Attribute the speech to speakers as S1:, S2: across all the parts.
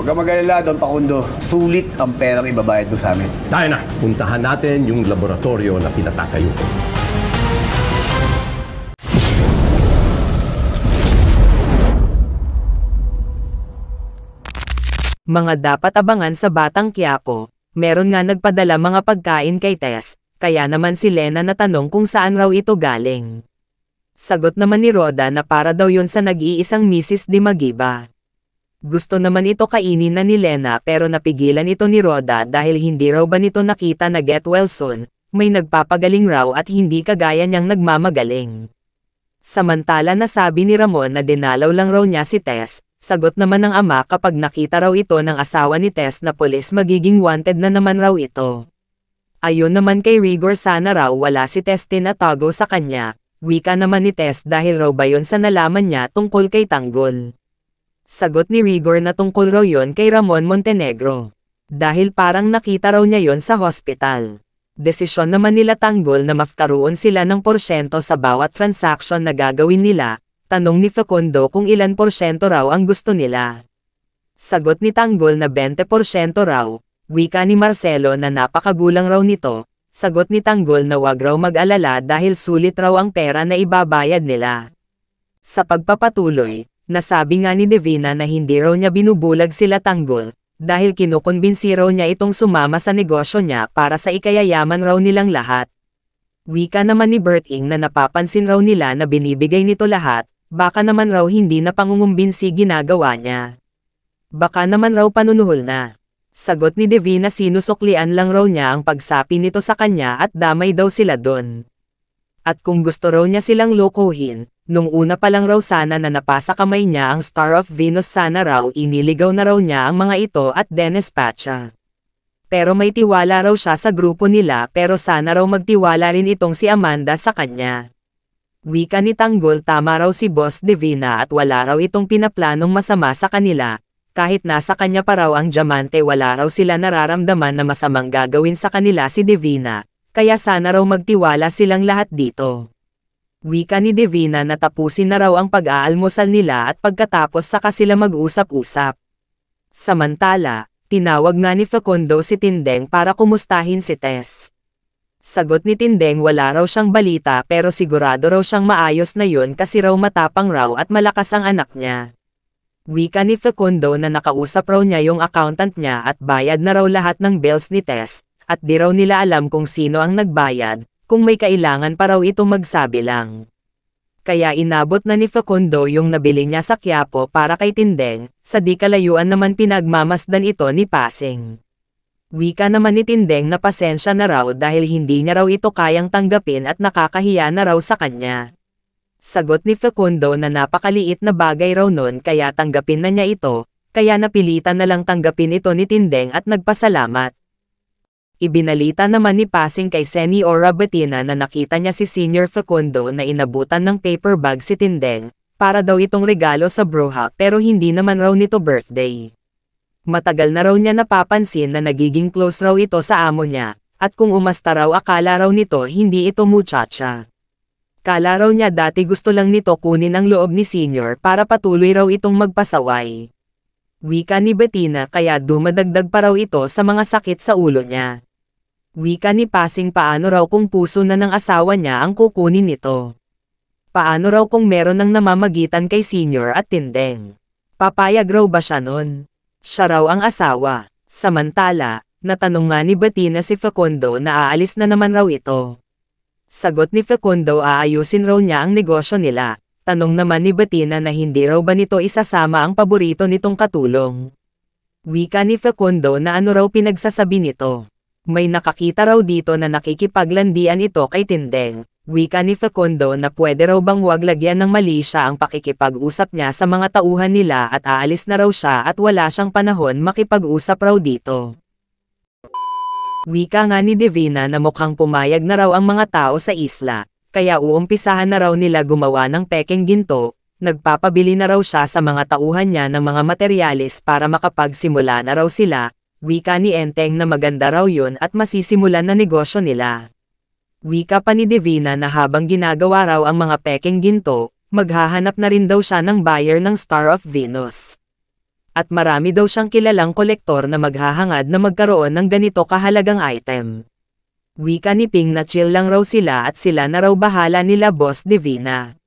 S1: Huwag ka mag-alala, Don Pakundo. Sulit ang perang ibabayad mo sa amin. Tayo na! Puntahan natin yung laboratorio na pinatatayo ko. Mga dapat abangan sa Batang Quiapo. Meron nga nagpadala mga pagkain kay Tess, kaya naman si Lena natanong kung saan raw ito galing. Sagot naman ni Roda na para daw yon sa nag-iisang Mrs. Dimagiba. Gusto naman ito kainin na ni Lena pero napigilan ito ni Roda dahil hindi raw ba nito nakita na get well soon, may nagpapagaling raw at hindi kagaya niyang nagmamagaling. Samantala nasabi ni Ramon na dinalaw lang raw niya si Tess, sagot naman ng ama kapag nakita raw ito ng asawa ni Tess na polis magiging wanted na naman raw ito. Ayon naman kay Rigor sana raw wala si Tess tinatago sa kanya, wika naman ni Tess dahil raw ba yon sa nalaman niya tungkol kay Tanggol. Sagot ni Rigor na tungkol raw yon kay Ramon Montenegro. Dahil parang nakita raw niya yon sa hospital. Desisyon naman nila tanggol na mafkaroon sila ng porsyento sa bawat transaction na gagawin nila, tanong ni Facundo kung ilan porsyento raw ang gusto nila. Sagot ni Tanggol na 20% raw, wika ni Marcelo na napakagulang raw nito, sagot ni Tanggol na wag raw mag-alala dahil sulit raw ang pera na ibabayad nila. Sa pagpapatuloy, Nasabi nga ni Devina na hindi raw niya binubulag sila tanggol, dahil kinukonbinsi raw niya itong sumama sa negosyo niya para sa ikayayaman raw nilang lahat. Wika naman ni Bert Ing na napapansin raw nila na binibigay nito lahat, baka naman raw hindi na pangungumbinsi ginagawa niya. Baka naman raw panunuhol na. Sagot ni Devina sinusuklian lang raw niya ang pagsapi nito sa kanya at damay daw sila doon. At kung gusto raw niya silang lokohin, nung una pa lang raw sana na napasa kamay niya ang Star of Venus sana raw iniligaw na raw niya ang mga ito at Dennis Pacha. Pero may tiwala raw siya sa grupo nila pero sana raw magtiwala rin itong si Amanda sa kanya. Wika ni Tanggol tama raw si Boss Divina at wala raw itong pinaplanong masama sa kanila, kahit nasa kanya pa raw ang diamante wala raw sila nararamdaman na masamang gagawin sa kanila si Divina, kaya sana raw magtiwala silang lahat dito. Wika ni Divina na tapusin na raw ang pag-aalmusal nila at pagkatapos saka sila mag-usap-usap. Samantala, tinawag nga ni Facundo si Tindeng para kumustahin si Tess. Sagot ni Tindeng wala raw siyang balita pero sigurado raw siyang maayos na yun kasi raw matapang raw at malakas ang anak niya. Wika ni Facundo na nakausap raw niya yung accountant niya at bayad na raw lahat ng bills ni Tess, at di raw nila alam kung sino ang nagbayad, kung may kailangan pa raw ito magsabi lang. Kaya inabot na ni Facundo yung nabili niya sa Quiapo para kay Tindeng, sa di kalayuan naman pinagmamasdan ito ni Pasing. Wika naman ni Tindeng na pasensya na raw dahil hindi niya raw ito kayang tanggapin at nakakahiya na raw sa kanya. Sagot ni Facundo na napakaliit na bagay raw nun kaya tanggapin na niya ito, kaya napilitan na lang tanggapin ito ni Tindeng at nagpasalamat. Ibinalita naman ni Pasing kay Senyora Batina na nakita niya si Senior Facundo na inabutan ng paper bag si Tindeng, para daw itong regalo sa Broha pero hindi naman raw nito birthday. Matagal na raw niya napapansin na nagiging close raw ito sa amo niya, at kung umasta raw akala raw nito hindi ito muchacha. Kala raw niya dati gusto lang nito kunin ang loob ni Senior para patuloy raw itong magpasaway. Wika ni Bettina kaya dumadagdag pa raw ito sa mga sakit sa ulo niya. Wika ni Pasing paano raw kung puso na ng asawa niya ang kukunin nito. Paano raw kung meron ng namamagitan kay Senior at Tindeng. Papayag raw ba siya nun? Siya raw ang asawa. Samantala, natanong nga ni Batina si Facundo na aalis na naman raw ito. Sagot ni Facundo aayusin raw niya ang negosyo nila. Tanong naman ni Batina na hindi raw ba nito isasama ang paborito nitong katulong. Wika ni Facundo na ano raw pinagsasabi nito. May nakakita raw dito na nakikipaglandian ito kay Tindeng. Wika ni Facundo na pwede raw bang huwag lagyan ng mali siya ang pakikipag-usap niya sa mga tauhan nila at aalis na raw siya at wala siyang panahon makipag-usap raw dito. Wika nga ni Divina na mukhang pumayag na raw ang mga tao sa isla, kaya uumpisahan na raw nila gumawa ng peking ginto, nagpapabili na raw siya sa mga tauhan niya ng mga materyales para makapagsimula na raw sila, Wika ni Enteng na maganda raw yun at masisimulan na negosyo nila. Wika pa ni Divina na habang ginagawa raw ang mga peking ginto, maghahanap na rin daw siya ng buyer ng Star of Venus. At marami daw siyang kilalang kolektor na maghahangad na magkaroon ng ganito kahalagang item. Wika ni Ping na chill lang raw sila at sila na raw bahala nila Boss Divina.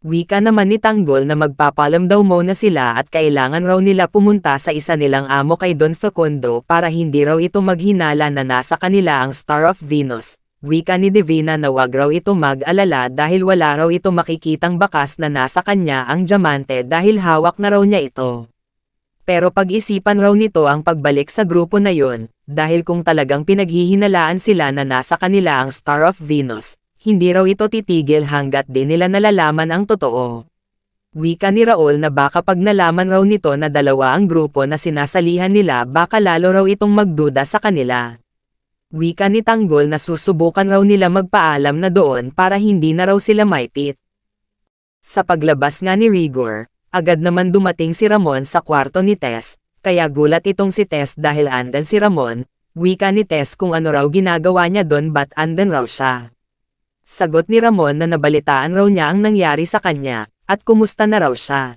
S1: Wika naman ni Tanggol na magpapalam daw muna sila at kailangan raw nila pumunta sa isa nilang amo kay Don Facundo para hindi raw ito maghinala na nasa kanila ang Star of Venus. Wika ni Divina na wag raw ito mag-alala dahil wala raw ito makikitang bakas na nasa kanya ang diamante dahil hawak na raw niya ito. Pero pag-isipan raw nito ang pagbalik sa grupo na yon, dahil kung talagang pinaghihinalaan sila na nasa kanila ang Star of Venus, hindi raw ito titigil hanggat di nila nalalaman ang totoo. Wika ni Raul na baka pag nalaman raw nito na dalawa ang grupo na sinasalihan nila baka lalo raw itong magduda sa kanila. Wika ni Tanggol na susubukan raw nila magpaalam na doon para hindi na raw sila maipit. Sa paglabas nga ni Rigor, agad naman dumating si Ramon sa kwarto ni Tess, kaya gulat itong si Tess dahil andan si Ramon, wika ni Tess kung ano raw ginagawa niya doon but andan raw siya sagot ni Ramon na nabalitaan raw niya ang nangyari sa kanya, at kumusta na raw siya.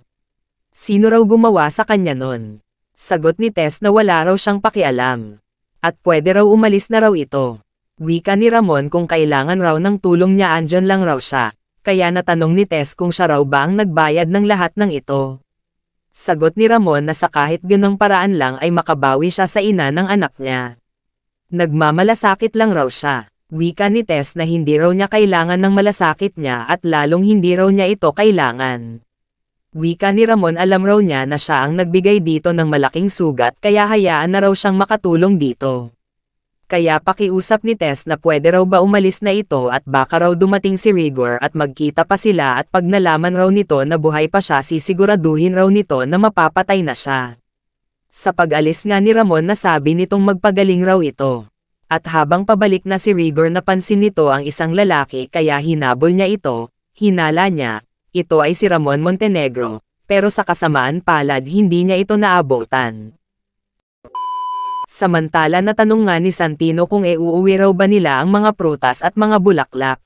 S1: Sino raw gumawa sa kanya nun? Sagot ni Tess na wala raw siyang pakialam. At pwede raw umalis na raw ito. Wika ni Ramon kung kailangan raw ng tulong niya andyan lang raw siya, kaya natanong ni Tess kung siya raw ba ang nagbayad ng lahat ng ito. Sagot ni Ramon na sa kahit ganong paraan lang ay makabawi siya sa ina ng anak niya. Nagmamalasakit lang raw siya. Wika ni Tess na hindi raw niya kailangan ng malasakit niya at lalong hindi raw niya ito kailangan. Wika ni Ramon alam raw niya na siya ang nagbigay dito ng malaking sugat kaya hayaan na raw siyang makatulong dito. Kaya pakiusap ni Tess na pwede raw ba umalis na ito at baka raw dumating si Rigor at magkita pa sila at pag nalaman raw nito na buhay pa siya sisiguraduhin raw nito na mapapatay na siya. Sa pag-alis nga ni Ramon nasabi nitong magpagaling raw ito at habang pabalik na si Rigor napansin nito ang isang lalaki kaya hinabol niya ito, hinala niya, ito ay si Ramon Montenegro, pero sa kasamaan palad hindi niya ito naabutan. Samantala natanong nga ni Santino kung euuwi raw ba nila ang mga prutas at mga bulaklak.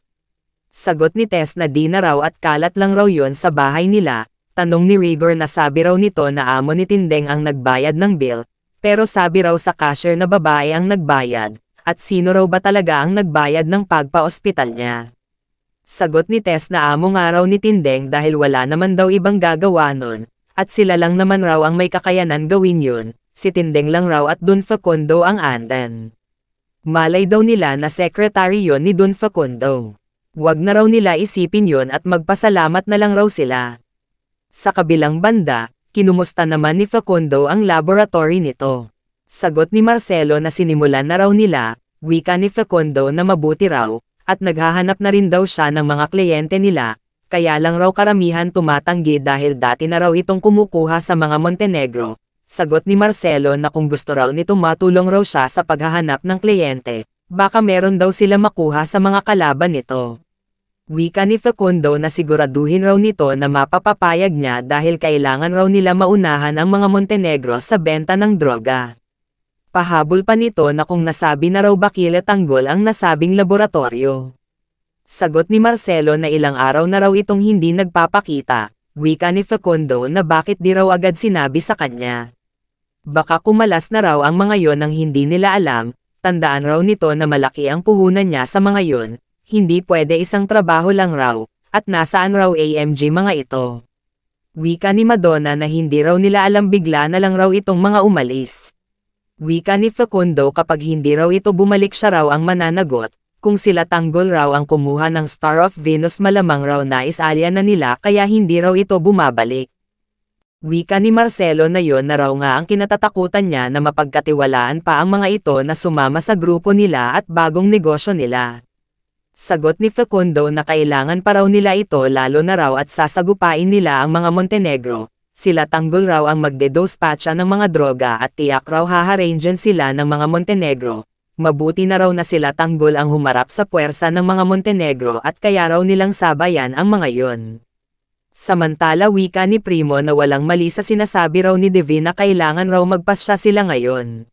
S1: Sagot ni Tess na di na raw at kalat lang raw yon sa bahay nila, tanong ni Rigor na sabi raw nito na amo ni Tindeng ang nagbayad ng bill, pero sabi raw sa cashier na babae ang nagbayad, at sino raw ba talaga ang nagbayad ng pagpa-ospital niya. Sagot ni Tess na amo nga raw ni Tindeng dahil wala naman daw ibang gagawa nun, at sila lang naman raw ang may kakayanan gawin yun, si Tindeng lang raw at Don Facundo ang andan. Malay daw nila na sekretary yon ni Don Facundo. Huwag na raw nila isipin yon at magpasalamat na lang raw sila. Sa kabilang banda, kinumusta naman ni Facundo ang laboratory nito. Sagot ni Marcelo na sinimulan na raw nila, wika ni Fecondo na mabuti raw, at naghahanap na rin daw siya ng mga kliyente nila, kaya lang raw karamihan tumatanggi dahil dati na raw itong kumukuha sa mga Montenegro. Sagot ni Marcelo na kung gusto raw nito matulong raw siya sa paghahanap ng kliyente, baka meron daw sila makuha sa mga kalaban nito. Wika ni Facundo na siguraduhin raw nito na mapapapayag niya dahil kailangan raw nila maunahan ang mga Montenegro sa benta ng droga. Pahabol pa nito na kung nasabi na raw bakil tanggol ang nasabing laboratorio. Sagot ni Marcelo na ilang araw na raw itong hindi nagpapakita, wika ni Facundo na bakit di raw agad sinabi sa kanya. Baka kumalas na raw ang mga yon ang hindi nila alam, tandaan raw nito na malaki ang puhunan niya sa mga yon, hindi pwede isang trabaho lang raw, at nasaan raw AMG mga ito. Wika ni Madonna na hindi raw nila alam bigla na lang raw itong mga umalis. Wika ni Facundo kapag hindi raw ito bumalik siya raw ang mananagot, kung sila tanggol raw ang kumuha ng Star of Venus malamang raw na isalya na nila kaya hindi raw ito bumabalik. Wika ni Marcelo na yon na raw nga ang kinatatakutan niya na mapagkatiwalaan pa ang mga ito na sumama sa grupo nila at bagong negosyo nila. Sagot ni Facundo na kailangan pa raw nila ito lalo na raw at sasagupain nila ang mga Montenegro, sila tanggol raw ang magdedospatcha ng mga droga at tiyak raw haharangen sila ng mga Montenegro. Mabuti na raw na sila tanggol ang humarap sa puwersa ng mga Montenegro at kaya raw nilang sabayan ang mga yon. Samantala wika ni Primo na walang mali sa sinasabi raw ni Devin na kailangan raw magpasya sila ngayon.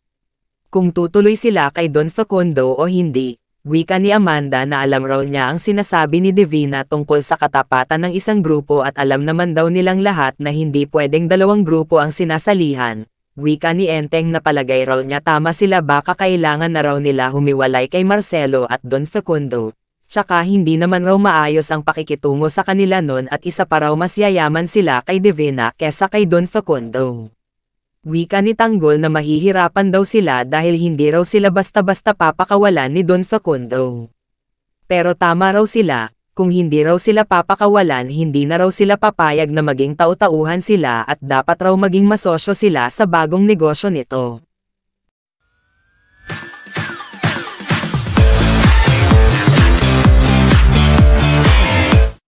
S1: Kung tutuloy sila kay Don Facundo o hindi. Wika ni Amanda na alam raw niya ang sinasabi ni Divina tungkol sa katapatan ng isang grupo at alam naman daw nilang lahat na hindi pwedeng dalawang grupo ang sinasalihan. Wika ni Enteng na palagay raw niya tama sila baka kailangan na raw nila humiwalay kay Marcelo at Don Fecundo. Tsaka hindi naman raw maayos ang pakikitungo sa kanila noon at isa pa raw mas yayaman sila kay Divina kesa kay Don Fecundo. Wika ni Tanggol na mahihirapan daw sila dahil hindi raw sila basta-basta papakawalan ni Don Facundo. Pero tama raw sila, kung hindi raw sila papakawalan hindi na raw sila papayag na maging tau-tauhan sila at dapat raw maging masosyo sila sa bagong negosyo nito.